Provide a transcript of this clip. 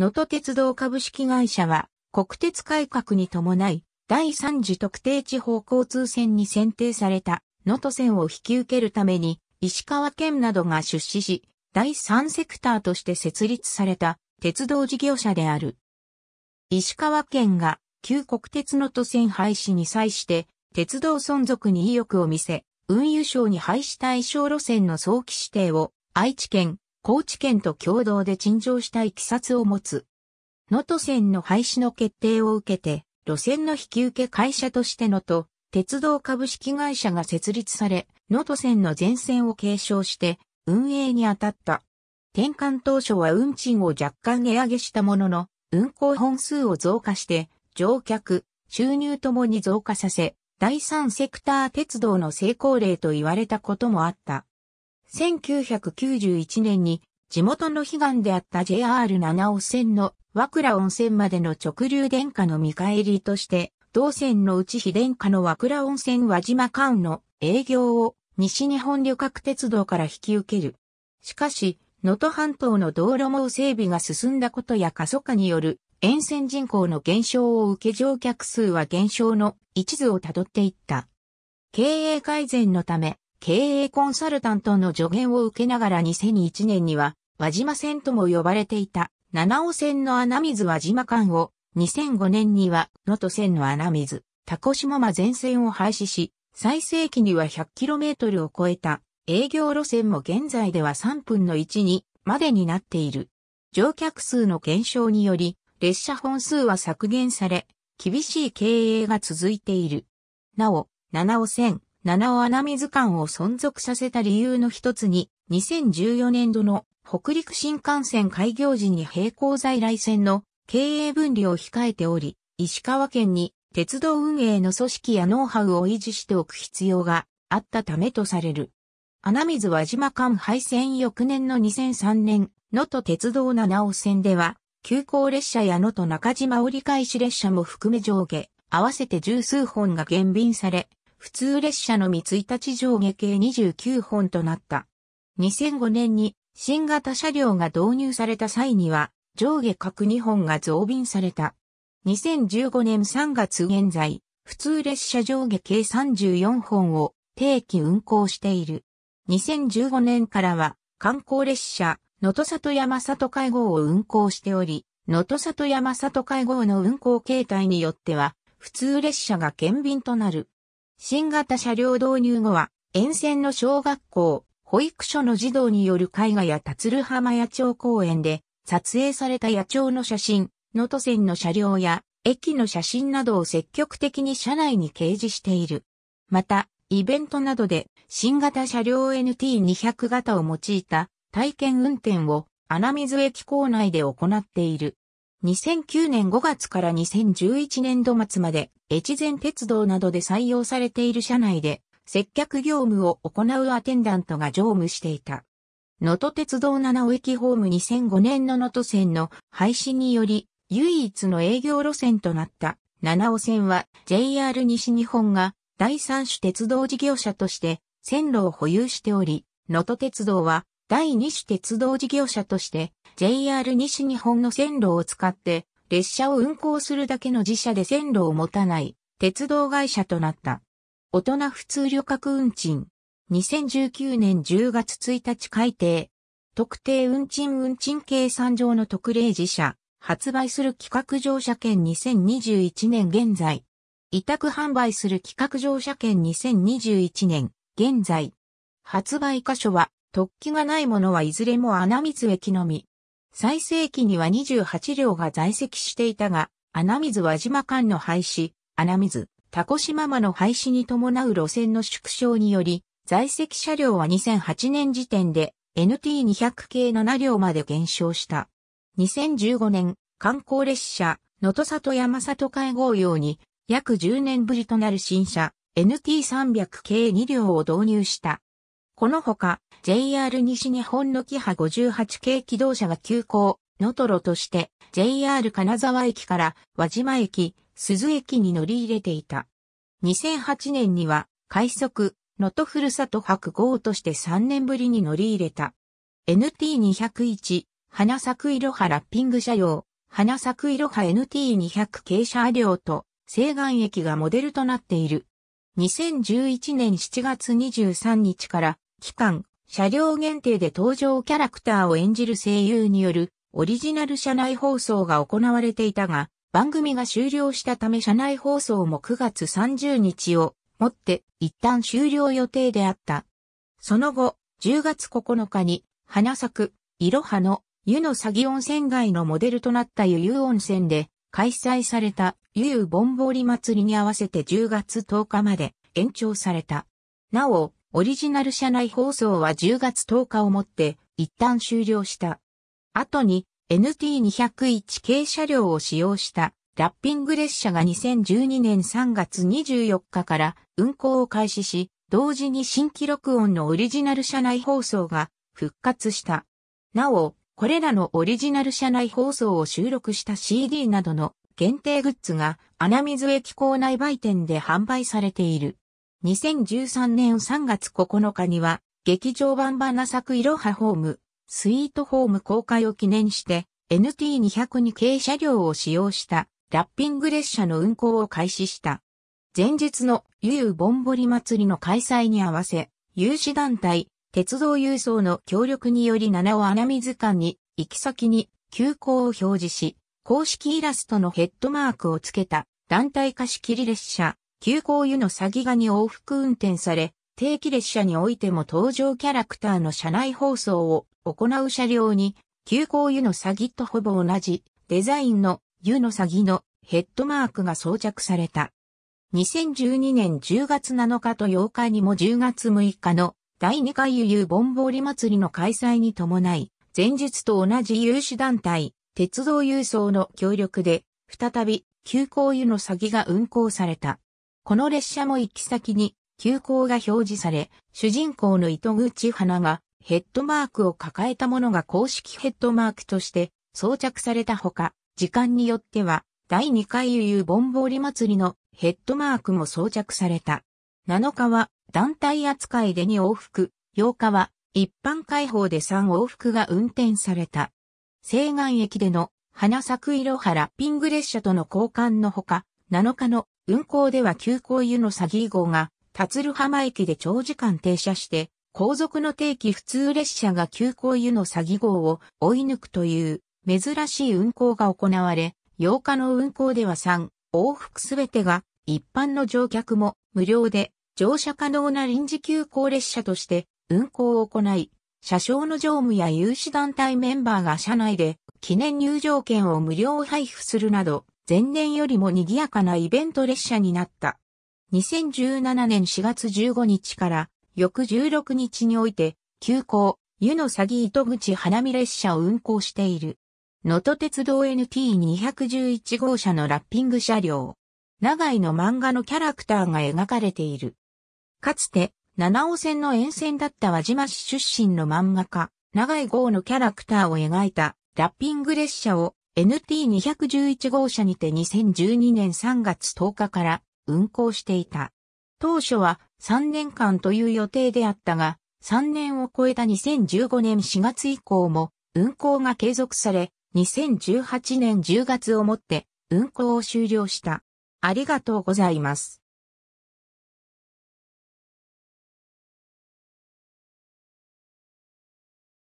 能登鉄道株式会社は、国鉄改革に伴い、第3次特定地方交通線に選定された能登線を引き受けるために、石川県などが出資し、第3セクターとして設立された鉄道事業者である。石川県が旧国鉄能登線廃止に際して鉄道存続に意欲を見せ、運輸省に廃止対象路線の早期指定を愛知県、高知県と共同で陳情したいきさつを持つ。能登線の廃止の決定を受けて、路線の引き受け会社としてのと、鉄道株式会社が設立され、能登線の全線を継承して、運営に当たった。転換当初は運賃を若干値上げしたものの、運行本数を増加して、乗客、収入ともに増加させ、第三セクター鉄道の成功例と言われたこともあった。1991年に地元の悲願であった JR 七尾線の和倉温泉までの直流電化の見返りとして、同線のうち非電化の和倉温泉輪島間の営業を西日本旅客鉄道から引き受ける。しかし、能登半島の道路網整備が進んだことや過疎化による沿線人口の減少を受け乗客数は減少の一途をたどっていった。経営改善のため、経営コンサルタントの助言を受けながら2001年には、輪島線とも呼ばれていた、七尾線の穴水輪島間を、2005年には、能登線の穴水、タコシモマ全線を廃止し、最盛期には 100km を超えた営業路線も現在では3分の1にまでになっている。乗客数の減少により、列車本数は削減され、厳しい経営が続いている。なお、七尾線、七尾穴水間を存続させた理由の一つに、2014年度の北陸新幹線開業時に並行在来線の経営分離を控えており、石川県に鉄道運営の組織やノウハウを維持しておく必要があったためとされる。穴水輪島間廃線翌年の2003年、能登鉄道七尾線では、急行列車や能登中島折り返し列車も含め上下、合わせて十数本が減便され、普通列車のみ1日上下計29本となった。2005年に新型車両が導入された際には上下各2本が増便された。2015年3月現在、普通列車上下計34本を定期運行している。2015年からは観光列車、野戸里山里会合を運行しており、野戸里山里会合の運行形態によっては、普通列車が減便となる。新型車両導入後は、沿線の小学校、保育所の児童による絵画や達る浜野鳥公園で撮影された野鳥の写真、能登線の車両や駅の写真などを積極的に車内に掲示している。また、イベントなどで新型車両 NT200 型を用いた体験運転を穴水駅構内で行っている。2009年5月から2011年度末まで、越前鉄道などで採用されている社内で、接客業務を行うアテンダントが乗務していた。能登鉄道七尾駅ホーム2005年の能登線の廃止により、唯一の営業路線となった七尾線は JR 西日本が第三種鉄道事業者として線路を保有しており、能登鉄道は第二種鉄道事業者として JR 西日本の線路を使って列車を運行するだけの自社で線路を持たない鉄道会社となった。大人普通旅客運賃。2019年10月1日改定。特定運賃運賃計算上の特例自社。発売する企画乗車券2021年現在。委託販売する企画乗車券2021年現在。発売箇所は突起がないものはいずれも穴水駅のみ。最盛期には28両が在籍していたが、穴水輪島間の廃止、穴水、タコママの廃止に伴う路線の縮小により、在籍車両は2008年時点で NT200 系7両まで減少した。2015年、観光列車、野戸里山里会合用に、約10年ぶりとなる新車、NT300 系2両を導入した。このほか、JR 西日本のキハ58系機動車が急行、トロとして JR 金沢駅から輪島駅、鈴駅に乗り入れていた。2008年には快速、ノトふるさと博号として3年ぶりに乗り入れた。NT201、花咲いろはラッピング車両、花咲いろは NT200 系車両と西岸駅がモデルとなっている。2011年7月23日から期間車両限定で登場キャラクターを演じる声優によるオリジナル車内放送が行われていたが、番組が終了したため車内放送も9月30日をもって一旦終了予定であった。その後、10月9日に花咲く、いろはの湯の詐欺温泉街のモデルとなった湯湯温泉で開催された湯湯ぼんぼり祭りに合わせて10月10日まで延長された。なお、オリジナル社内放送は10月10日をもって一旦終了した。後に NT201 系車両を使用したラッピング列車が2012年3月24日から運行を開始し、同時に新規録音のオリジナル車内放送が復活した。なお、これらのオリジナル車内放送を収録した CD などの限定グッズが穴水駅構内売店で販売されている。2013年3月9日には、劇場版バナ作イロハホーム、スイートホーム公開を記念して、NT202 系車両を使用したラッピング列車の運行を開始した。前日のゆゆぼんぼり祭りの開催に合わせ、有志団体、鉄道郵送の協力により七尾穴水館に、行き先に急行を表示し、公式イラストのヘッドマークをつけた団体貸し切り列車、急行湯の詐欺がに往復運転され、定期列車においても登場キャラクターの車内放送を行う車両に、急行湯の詐欺とほぼ同じデザインの湯の詐欺のヘッドマークが装着された。2012年10月7日と8日にも10月6日の第2回ゆゆぼんぼり祭りの開催に伴い、前日と同じ有志団体、鉄道郵送の協力で、再び、急行湯の詐欺が運行された。この列車も行き先に急行が表示され、主人公の糸口花がヘッドマークを抱えたものが公式ヘッドマークとして装着されたほか、時間によっては第2回遊ボぼんぼり祭りのヘッドマークも装着された。7日は団体扱いで2往復、8日は一般開放で3往復が運転された。西岸駅での花咲く色原はラッピング列車との交換のほか、7日の運行では急行湯の詐欺号が、達ル浜駅で長時間停車して、後続の定期普通列車が急行湯の詐欺号を追い抜くという珍しい運行が行われ、8日の運行では3、往復すべてが一般の乗客も無料で乗車可能な臨時急行列車として運行を行い、車掌の乗務や有志団体メンバーが車内で記念入場券を無料配布するなど、前年よりも賑やかなイベント列車になった。2017年4月15日から翌16日において、急行、湯の詐欺糸口花見列車を運行している。能登鉄道 NT211 号車のラッピング車両。長井の漫画のキャラクターが描かれている。かつて、七尾線の沿線だった輪島市出身の漫画家、長井号のキャラクターを描いたラッピング列車を NT211 号車にて2012年3月10日から運行していた。当初は3年間という予定であったが、3年を超えた2015年4月以降も運行が継続され、2018年10月をもって運行を終了した。ありがとうございます。